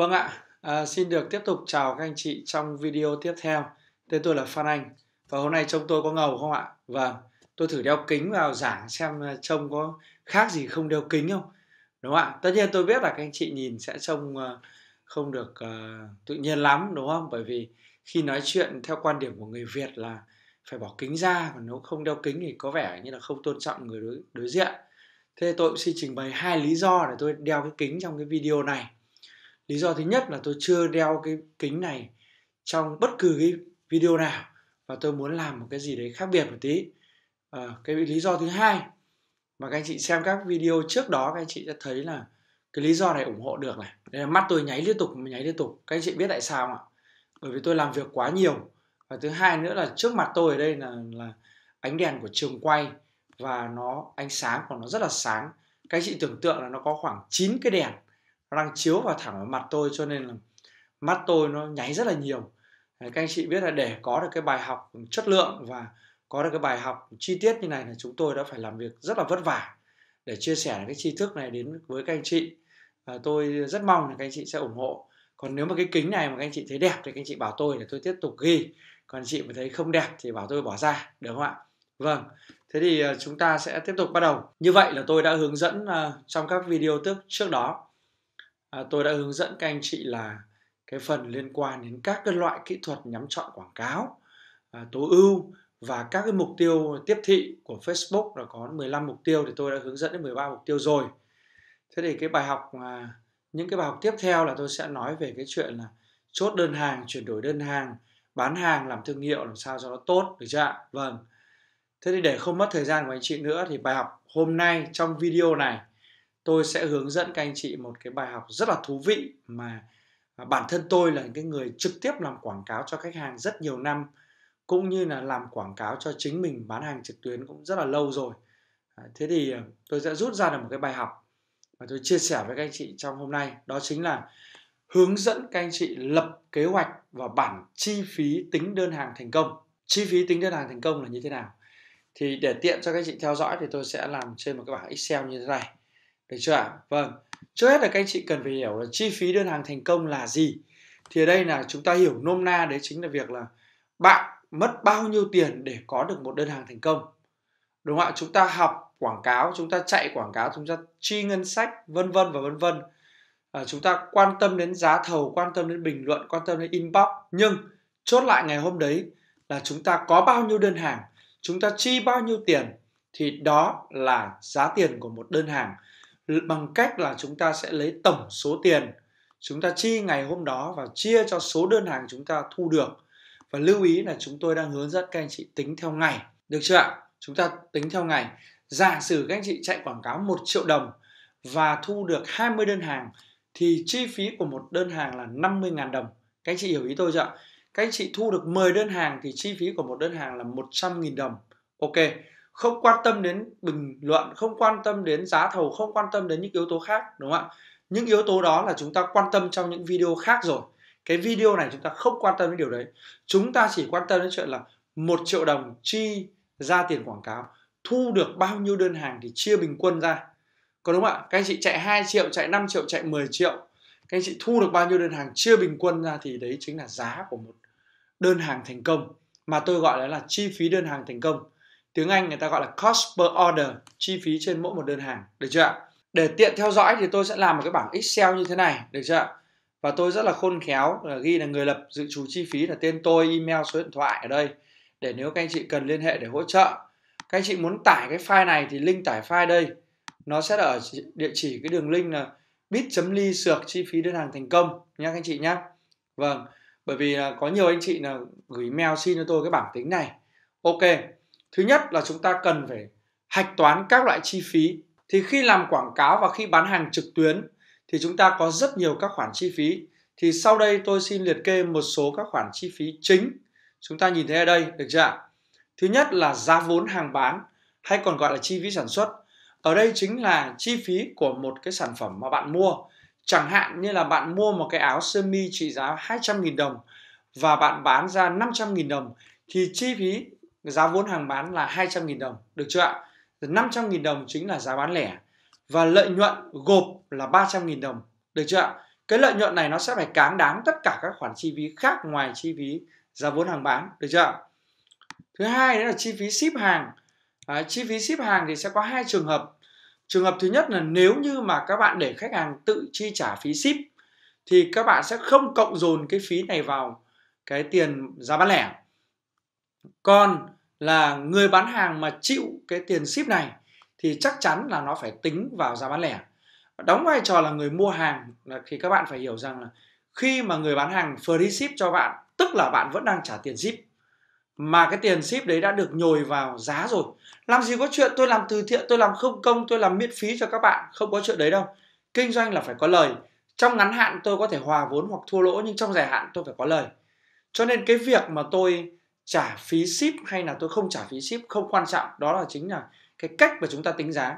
Vâng ạ, à, xin được tiếp tục chào các anh chị trong video tiếp theo. Tên tôi là Phan Anh và hôm nay trông tôi có ngầu không ạ? Vâng, tôi thử đeo kính vào giảng xem à, trông có khác gì không đeo kính không? Đúng không ạ? Tất nhiên tôi biết là các anh chị nhìn sẽ trông à, không được uh, tự nhiên lắm đúng không? Bởi vì khi nói chuyện theo quan điểm của người Việt là phải bỏ kính ra còn nếu không đeo kính thì có vẻ như là không tôn trọng người đối, đối diện. Thế tôi cũng xin trình bày hai lý do để tôi đeo cái kính trong cái video này lý do thứ nhất là tôi chưa đeo cái kính này trong bất cứ cái video nào và tôi muốn làm một cái gì đấy khác biệt một tí à, cái lý do thứ hai mà các anh chị xem các video trước đó các anh chị sẽ thấy là cái lý do này ủng hộ được này đây là mắt tôi nháy liên tục nháy liên tục các anh chị biết tại sao không ạ bởi vì tôi làm việc quá nhiều và thứ hai nữa là trước mặt tôi ở đây là là ánh đèn của trường quay và nó ánh sáng của nó rất là sáng các anh chị tưởng tượng là nó có khoảng 9 cái đèn đang chiếu vào thẳng vào mặt tôi cho nên là mắt tôi nó nháy rất là nhiều các anh chị biết là để có được cái bài học chất lượng và có được cái bài học chi tiết như này là chúng tôi đã phải làm việc rất là vất vả để chia sẻ cái tri thức này đến với các anh chị và tôi rất mong là các anh chị sẽ ủng hộ còn nếu mà cái kính này mà các anh chị thấy đẹp thì các anh chị bảo tôi để tôi tiếp tục ghi còn chị mà thấy không đẹp thì bảo tôi bỏ ra được không ạ vâng thế thì ờ, chúng ta sẽ tiếp tục bắt đầu như vậy là tôi đã hướng dẫn ờ, trong các video trước trước đó à, tôi đã hướng dẫn các anh chị là cái phần liên quan đến các cái loại kỹ thuật nhắm chọn quảng cáo à, tối ưu và các cái mục tiêu tiếp thị của Facebook là có 15 mục tiêu thì tôi đã hướng dẫn đến 13 mục tiêu rồi thế thì cái bài học mà những cái bài học tiếp theo là tôi sẽ nói về cái chuyện là chốt đơn hàng chuyển đổi đơn hàng bán hàng làm thương hiệu làm sao cho nó tốt được chưa ạ vâng thế thì để không mất thời gian của anh chị nữa thì bài học hôm nay trong video này tôi sẽ hướng dẫn các anh chị một cái bài học rất là thú vị mà à, bản thân tôi là cái người trực tiếp làm quảng cáo cho khách hàng rất nhiều năm cũng như là làm quảng cáo cho chính mình bán hàng trực tuyến cũng rất là lâu rồi à, thế thì à, tôi sẽ rút ra được một cái bài học mà tôi chia sẻ với các anh chị trong hôm nay đó chính là hướng dẫn các anh chị lập kế hoạch và bản chi phí tính đơn hàng thành công chi phí tính đơn hàng thành công là như thế nào thì để tiện cho các anh chị theo dõi thì tôi sẽ làm trên một cái bảng excel như thế này được chưa ạ? Vâng. Trước hết là các anh chị cần phải hiểu là chi phí đơn hàng thành công là gì. Thì ở đây là chúng ta hiểu nôm na đấy chính là việc là bạn mất bao nhiêu tiền để có được một đơn hàng thành công. Đúng không ạ? Chúng ta học quảng cáo, chúng ta chạy quảng cáo, chúng ta chi ngân sách, vân vân và vân vân. À, chúng ta quan tâm đến giá thầu, quan tâm đến bình luận, quan tâm đến inbox. Nhưng chốt lại ngày hôm đấy là chúng ta có bao nhiêu đơn hàng, chúng ta chi bao nhiêu tiền thì đó là giá tiền của một đơn hàng bằng cách là chúng ta sẽ lấy tổng số tiền chúng ta chi ngày hôm đó và chia cho số đơn hàng chúng ta thu được và lưu ý là chúng tôi đang hướng dẫn các anh chị tính theo ngày được chưa ạ chúng ta tính theo ngày giả sử các anh chị chạy quảng cáo 1 triệu đồng và thu được 20 đơn hàng thì chi phí của một đơn hàng là 50.000 đồng các anh chị hiểu ý tôi chưa ạ các anh chị thu được 10 đơn hàng thì chi phí của một đơn hàng là 100.000 đồng ok không quan tâm đến bình luận không quan tâm đến giá thầu không quan tâm đến những yếu tố khác đúng không ạ những yếu tố đó là chúng ta quan tâm trong những video khác rồi cái video này chúng ta không quan tâm đến điều đấy chúng ta chỉ quan tâm đến chuyện là một triệu đồng chi ra tiền quảng cáo thu được bao nhiêu đơn hàng thì chia bình quân ra có đúng không ạ các anh chị chạy 2 triệu chạy 5 triệu chạy 10 triệu các anh chị thu được bao nhiêu đơn hàng chia bình quân ra thì đấy chính là giá của một đơn hàng thành công mà tôi gọi là chi phí đơn hàng thành công tiếng Anh người ta gọi là cost per order, chi phí trên mỗi một đơn hàng, được chưa ạ? Để tiện theo dõi thì tôi sẽ làm một cái bảng Excel như thế này, được chưa ạ? Và tôi rất là khôn khéo là ghi là người lập dự trù chi phí là tên tôi, email, số điện thoại ở đây để nếu các anh chị cần liên hệ để hỗ trợ. Các anh chị muốn tải cái file này thì link tải file đây. Nó sẽ ở địa chỉ cái đường link là bit.ly sược chi phí đơn hàng thành công nha các anh chị nhé. Vâng, bởi vì có nhiều anh chị là gửi mail xin cho tôi cái bảng tính này. Ok, thứ nhất là chúng ta cần phải hạch toán các loại chi phí thì khi làm quảng cáo và khi bán hàng trực tuyến thì chúng ta có rất nhiều các khoản chi phí thì sau đây tôi xin liệt kê một số các khoản chi phí chính chúng ta nhìn thấy ở đây được chưa ạ thứ nhất là giá vốn hàng bán hay còn gọi là chi phí sản xuất ở đây chính là chi phí của một cái sản phẩm mà bạn mua chẳng hạn như là bạn mua một cái áo sơ mi trị giá 200.000 đồng và bạn bán ra 500.000 đồng thì chi phí giá vốn hàng bán là 200.000 đồng được chưa ạ 500.000 đồng chính là giá bán lẻ và lợi nhuận gộp là 300.000 đồng được chưa ạ cái lợi nhuận này nó sẽ phải cáng đáng tất cả các khoản chi phí khác ngoài chi phí giá vốn hàng bán được chưa thứ hai đó là chi phí ship hàng à, chi phí ship hàng thì sẽ có hai trường hợp trường hợp thứ nhất là nếu như mà các bạn để khách hàng tự chi trả phí ship thì các bạn sẽ không cộng dồn cái phí này vào cái tiền giá bán lẻ còn là người bán hàng mà chịu cái tiền ship này thì chắc chắn là nó phải tính vào giá bán lẻ đóng vai trò là người mua hàng thì các bạn phải hiểu rằng là khi mà người bán hàng free ship cho bạn tức là bạn vẫn đang trả tiền ship mà cái tiền ship đấy đã được nhồi vào giá rồi làm gì có chuyện tôi làm từ thiện tôi làm không công tôi làm miễn phí cho các bạn không có chuyện đấy đâu kinh doanh là phải có lời trong ngắn hạn tôi có thể hòa vốn hoặc thua lỗ nhưng trong dài hạn tôi phải có lời cho nên cái việc mà tôi trả phí ship hay là tôi không trả phí ship không quan trọng đó là chính là cái cách mà chúng ta tính giá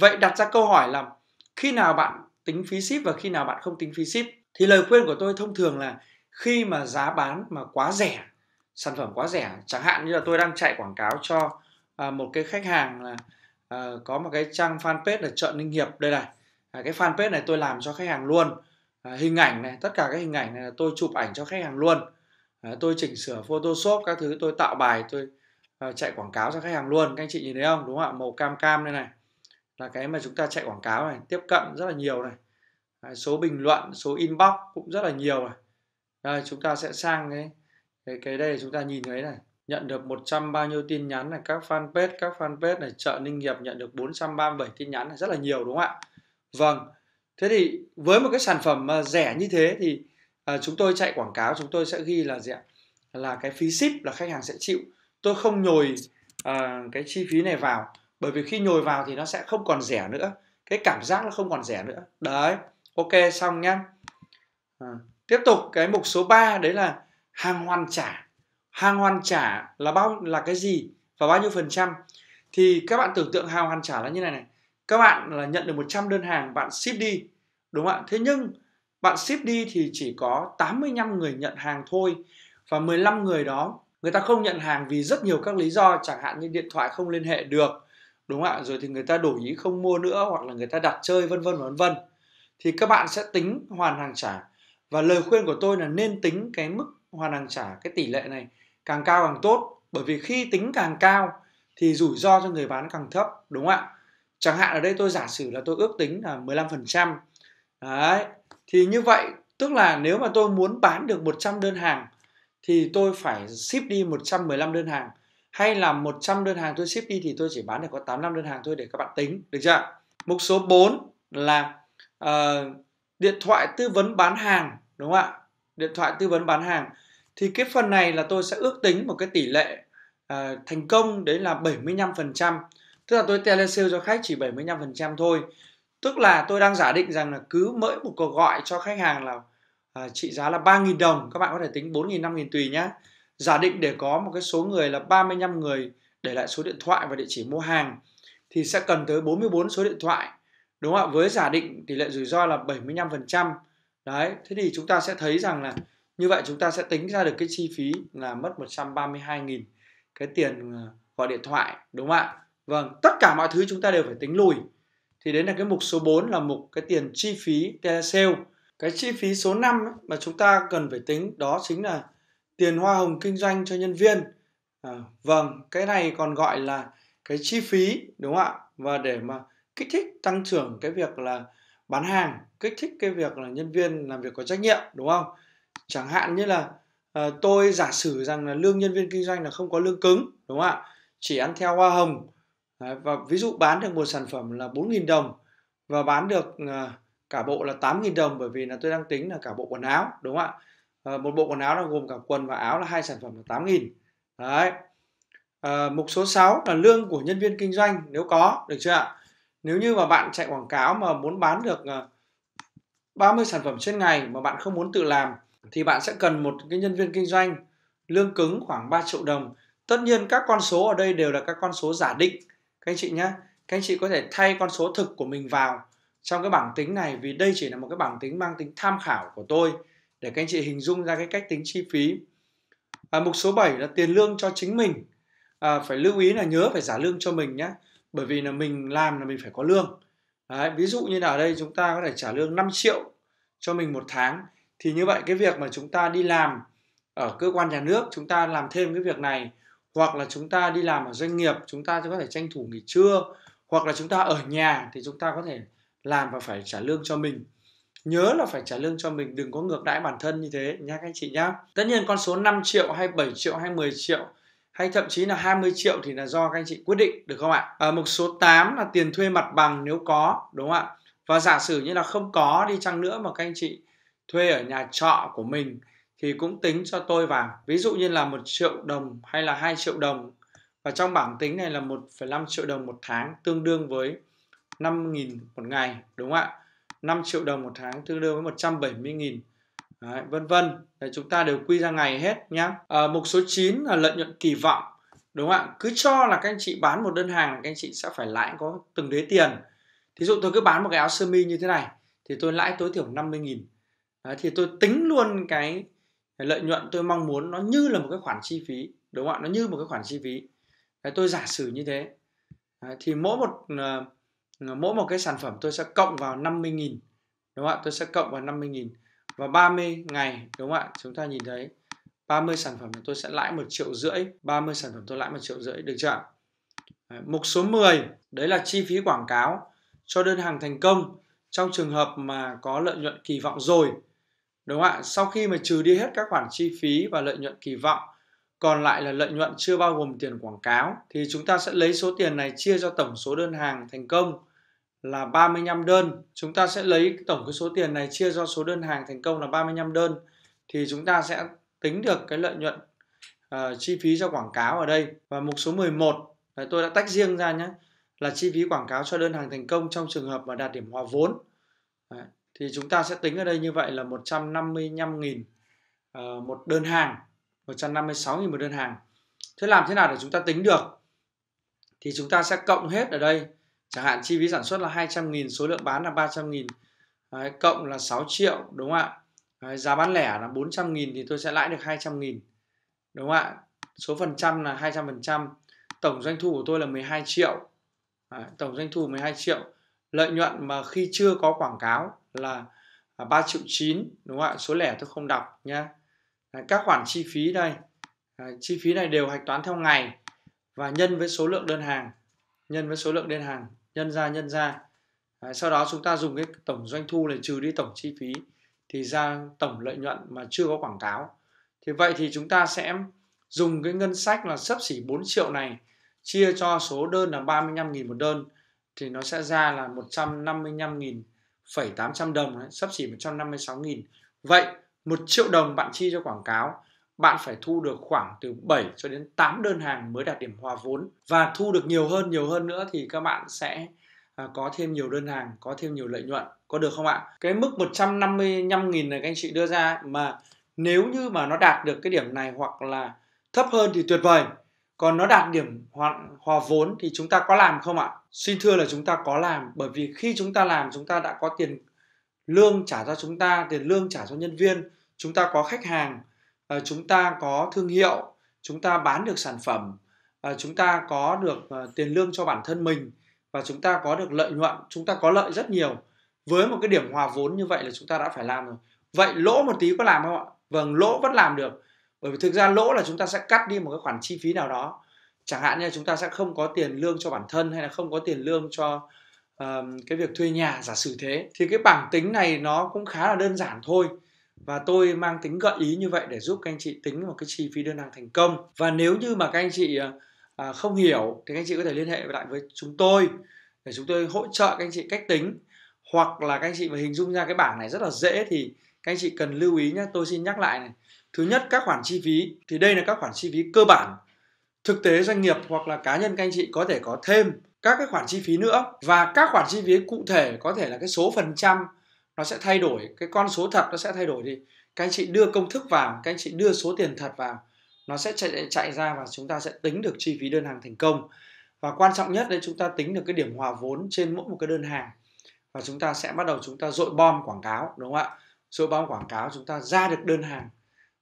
vậy đặt ra câu hỏi là khi nào bạn tính phí ship và khi nào bạn không tính phí ship thì lời khuyên của tôi thông thường là khi mà giá bán mà quá rẻ sản phẩm quá rẻ chẳng hạn như là tôi đang chạy quảng cáo cho à, một cái khách hàng là à, có một cái trang fanpage là chợ ninh hiệp đây này à, cái fanpage này tôi làm cho khách hàng luôn hình ảnh này tất cả các hình ảnh này là tôi chụp ảnh cho khách hàng luôn Ờ, tôi chỉnh sửa photoshop các thứ tôi tạo bài tôi à, chạy quảng cáo cho khách hàng luôn các anh chị nhìn thấy không đúng không ạ màu cam cam đây này là cái mà chúng ta chạy quảng cáo này tiếp cận rất là nhiều này à, số bình luận số inbox cũng rất là nhiều này đây, chúng ta sẽ sang cái cái, cái đây chúng ta nhìn thấy này nhận được 100 bao nhiêu tin nhắn này các fanpage các fanpage này chợ ninh hiệp nhận được 437 tin nhắn là rất là nhiều đúng không ạ Vâng thế thì với một cái sản phẩm mà rẻ như thế thì à, chúng tôi chạy quảng cáo chúng tôi sẽ ghi là gì ạ là cái phí ship là khách hàng sẽ chịu tôi không nhồi à, cái chi phí này vào bởi vì khi nhồi vào thì nó sẽ không còn rẻ nữa cái cảm giác nó không còn rẻ nữa đấy ok xong nhá à, tiếp tục cái mục số 3 đấy là hàng hoàn trả hàng hoàn trả là bao là cái gì và bao nhiêu phần trăm thì các bạn tưởng tượng hàng hoàn trả là như này này các bạn là nhận được 100 đơn hàng bạn ship đi đúng không ạ thế nhưng bạn ship đi thì chỉ có 85 người nhận hàng thôi và 15 người đó người ta không nhận hàng vì rất nhiều các lý do chẳng hạn như điện thoại không liên hệ được đúng không ạ rồi thì người ta đổi ý không mua nữa hoặc là người ta đặt chơi vân vân vân vân thì các bạn sẽ tính hoàn hàng trả và lời khuyên của tôi là nên tính cái mức hoàn hàng trả cái tỷ lệ này càng cao càng tốt bởi vì khi tính càng cao thì rủi ro cho người bán càng thấp đúng không ạ chẳng hạn ở đây tôi giả sử là tôi ước tính là 15% đấy thì như vậy tức là nếu mà tôi muốn bán được 100 đơn hàng thì tôi phải ship đi 115 đơn hàng hay là 100 đơn hàng tôi ship đi thì tôi chỉ bán được có 85 đơn hàng thôi để các bạn tính được chưa mục số 4 là uh, điện thoại tư vấn bán hàng đúng không ạ điện thoại tư vấn bán hàng thì cái phần này là tôi sẽ ước tính một cái tỷ lệ uh, thành công đấy là 75% tức là tôi telesale cho khách chỉ 75% thôi tức là tôi đang giả định rằng là cứ mỗi một cuộc gọi cho khách hàng là à, trị giá là 3.000 đồng các bạn có thể tính 4.000 5.000 tùy nhá giả định để có một cái số người là 35 người để lại số điện thoại và địa chỉ mua hàng thì sẽ cần tới 44 số điện thoại đúng không ạ với giả định tỷ lệ rủi ro là 75 phần trăm đấy thế thì chúng ta sẽ thấy rằng là như vậy chúng ta sẽ tính ra được cái chi phí là mất 132.000 cái tiền à, gọi điện thoại đúng không ạ vâng tất cả mọi thứ chúng ta đều phải tính lùi thì đến là cái mục số 4 là mục cái tiền chi phí sale cái chi phí số 5 mà chúng ta cần phải tính đó chính là tiền hoa hồng kinh doanh cho nhân viên à, vâng cái này còn gọi là cái chi phí đúng không ạ và để mà kích thích tăng trưởng cái việc là bán hàng kích thích cái việc là nhân viên làm việc có trách nhiệm đúng không chẳng hạn như là à, tôi giả sử rằng là lương nhân viên kinh doanh là không có lương cứng đúng không ạ chỉ ăn theo hoa hồng Đấy, và ví dụ bán được một sản phẩm là 4.000 đồng và bán được à, cả bộ là 8.000 đồng bởi vì là tôi đang tính là cả bộ quần áo đúng không ạ ờ, một bộ quần áo là gồm cả quần và áo là hai sản phẩm là 8.000 đấy uh, mục số 6 là lương của nhân viên kinh doanh nếu có được chưa ạ nếu như mà bạn chạy quảng cáo mà muốn bán được uh, à, 30 sản phẩm trên ngày mà bạn không muốn tự làm thì bạn sẽ cần một cái nhân viên kinh doanh lương cứng khoảng 3 triệu đồng tất nhiên các con số ở đây đều là các con số giả định các anh chị nhé các anh chị có thể thay con số thực của mình vào trong cái bảng tính này vì đây chỉ là một cái bảng tính mang tính tham khảo của tôi để các anh chị hình dung ra cái cách tính chi phí à, mục số 7 là tiền lương cho chính mình à, phải lưu ý là nhớ phải trả lương cho mình nhé bởi vì là mình làm là mình phải có lương Đấy, ví dụ như là ở đây chúng ta có thể trả lương 5 triệu cho mình một tháng thì như vậy cái việc mà chúng ta đi làm ở cơ quan nhà nước chúng ta làm thêm cái việc này hoặc là chúng ta đi làm ở doanh nghiệp chúng ta có thể tranh thủ nghỉ trưa hoặc là chúng ta ở nhà thì chúng ta có thể làm và phải trả lương cho mình nhớ là phải trả lương cho mình đừng có ngược đãi bản thân như thế nha các anh chị nhá tất nhiên con số 5 triệu hay 7 triệu hay 10 triệu hay thậm chí là 20 triệu thì là do các anh chị quyết định được không ạ à, mục số 8 là tiền thuê mặt bằng nếu có đúng không ạ và giả sử như là không có đi chăng nữa mà các anh chị thuê ở nhà trọ của mình thì cũng tính cho tôi vào ví dụ như là một triệu đồng hay là 2 triệu đồng và trong bảng tính này là 1,5 triệu đồng một tháng tương đương với 5.000 một ngày đúng không ạ 5 triệu đồng một tháng tương đương với 170.000 Đấy, vân vân Đấy, chúng ta đều quy ra ngày hết nhé à, ờ, mục số 9 là lợi nhuận kỳ vọng đúng không ạ cứ cho là các anh chị bán một đơn hàng là các anh chị sẽ phải lãi có từng đế tiền thí dụ tôi cứ bán một cái áo sơ mi như thế này thì tôi lãi tối thiểu 50.000 Đấy, thì tôi tính luôn cái lợi nhuận tôi mong muốn nó như là một cái khoản chi phí đúng không ạ nó như một cái khoản chi phí Đấy, tôi giả sử như thế Đấy, thì mỗi một ờ, ờ, mỗi một cái sản phẩm tôi sẽ cộng vào 50.000 đúng không ạ tôi sẽ cộng vào 50.000 và 30 ngày đúng không ạ chúng ta nhìn thấy 30 sản phẩm tôi sẽ lãi một triệu rưỡi 30 sản phẩm tôi lãi một triệu rưỡi được chưa ạ mục số 10 đấy là chi phí quảng cáo cho đơn hàng thành công trong trường hợp mà có lợi nhuận kỳ vọng rồi Đúng không ạ? Sau khi mà trừ đi hết các khoản chi phí và lợi nhuận kỳ vọng, còn lại là lợi nhuận chưa bao gồm tiền quảng cáo thì chúng ta sẽ lấy số tiền này chia cho tổng số đơn hàng thành công là 35 đơn. Chúng ta sẽ lấy tổng cái số tiền này chia cho số đơn hàng thành công là 35 đơn thì chúng ta sẽ tính được cái lợi nhuận uh, chi phí cho quảng cáo ở đây và mục số 11 đấy, tôi đã tách riêng ra nhé là chi phí quảng cáo cho đơn hàng thành công trong trường hợp mà đạt điểm hòa vốn. Đấy thì chúng ta sẽ tính ở đây như vậy là 155.000 uh, ờ, một đơn hàng 156.000 một đơn hàng thế làm thế nào để chúng ta tính được thì chúng ta sẽ cộng hết ở đây chẳng hạn chi phí sản xuất là 200.000 số lượng bán là 300.000 Đấy, cộng là 6 triệu đúng không ạ Đấy, giá bán lẻ là 400.000 thì tôi sẽ lãi được 200.000 đúng không ạ số phần trăm là 200 phần trăm tổng doanh thu của tôi là 12 triệu Đấy, tổng doanh thu 12 triệu lợi nhuận mà khi chưa có quảng cáo là 3 à, triệu 9 đúng không ạ số lẻ tôi không đọc nhá các khoản chi phí đây à, chi phí này đều hạch toán theo ngày và nhân với số lượng đơn hàng nhân với số lượng đơn hàng nhân ra nhân ra sau đó chúng ta dùng cái tổng doanh thu này trừ đi tổng chi phí thì ra tổng lợi nhuận mà chưa có quảng cáo thì vậy thì chúng ta sẽ dùng cái ngân sách là sấp xỉ 4 triệu này chia cho số đơn là 35.000 một đơn thì nó sẽ ra là 155.800 đồng sắp xỉ 156.000 vậy 1 triệu đồng bạn chi cho quảng cáo bạn phải thu được khoảng từ 7 cho đến 8 đơn hàng mới đạt điểm hòa vốn và thu được nhiều hơn nhiều hơn nữa thì các bạn sẽ à, có thêm nhiều đơn hàng, có thêm nhiều lợi nhuận, có được không ạ? Cái mức 155.000 này các anh chị đưa ra mà nếu như mà nó đạt được cái điểm này hoặc là thấp hơn thì tuyệt vời còn nó đạt điểm hòa, hòa vốn thì chúng ta có làm không ạ xin thưa là chúng ta có làm bởi vì khi chúng ta làm chúng ta đã có tiền lương trả cho chúng ta tiền lương trả cho nhân viên chúng ta có khách hàng chúng ta có thương hiệu chúng ta bán được sản phẩm chúng ta có được tiền lương cho bản thân mình và chúng ta có được lợi nhuận chúng ta có lợi rất nhiều với một cái điểm hòa vốn như vậy là chúng ta đã phải làm rồi vậy lỗ một tí có làm không ạ vâng lỗ vẫn làm được bởi vì thực ra lỗ là chúng ta sẽ cắt đi một cái khoản chi phí nào đó chẳng hạn như chúng ta sẽ không có tiền lương cho bản thân hay là không có tiền lương cho uh, cái việc thuê nhà giả sử thế thì cái bảng tính này nó cũng khá là đơn giản thôi và tôi mang tính gợi ý như vậy để giúp các anh chị tính một cái chi phí đơn hàng thành công và nếu như mà các anh chị uh, không hiểu thì các anh chị có thể liên hệ lại với chúng tôi để chúng tôi hỗ trợ các anh chị cách tính hoặc là các anh chị mà hình dung ra cái bảng này rất là dễ thì các anh chị cần lưu ý nhé tôi xin nhắc lại này thứ nhất các khoản chi phí thì đây là các khoản chi phí cơ bản thực tế doanh nghiệp hoặc là cá nhân các anh chị có thể có thêm các cái khoản chi phí nữa và các khoản chi phí cụ thể có thể là cái số phần trăm nó sẽ thay đổi cái con số thật nó sẽ thay đổi đi các anh chị đưa công thức vào các anh chị đưa số tiền thật vào nó sẽ chạy chạy ra và chúng ta sẽ tính được chi phí đơn hàng thành công và quan trọng nhất là chúng ta tính được cái điểm hòa vốn trên mỗi một cái đơn hàng và chúng ta sẽ bắt đầu chúng ta dội bom quảng cáo đúng không ạ số báo quảng cáo chúng ta ra được đơn hàng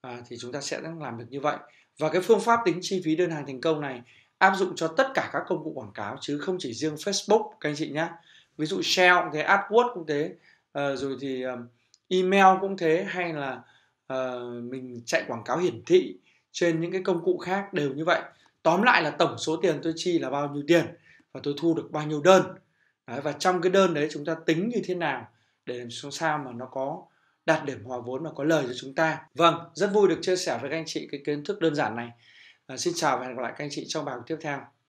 à, thì chúng ta sẽ làm được như vậy và cái phương pháp tính chi phí đơn hàng thành công này áp dụng cho tất cả các công cụ quảng cáo chứ không chỉ riêng Facebook các anh chị nhé ví dụ Shell cũng thế AdWords cũng thế à, rồi thì um, email cũng thế hay là uh, mình chạy quảng cáo hiển thị trên những cái công cụ khác đều như vậy tóm lại là tổng số tiền tôi chi là bao nhiêu tiền và tôi thu được bao nhiêu đơn đấy, và trong cái đơn đấy chúng ta tính như thế nào để làm sao mà nó có đạt điểm hòa vốn và có lời cho chúng ta vâng rất vui được chia sẻ với các anh chị cái kiến thức đơn giản này à, xin chào và hẹn gặp lại các anh chị trong bài học tiếp theo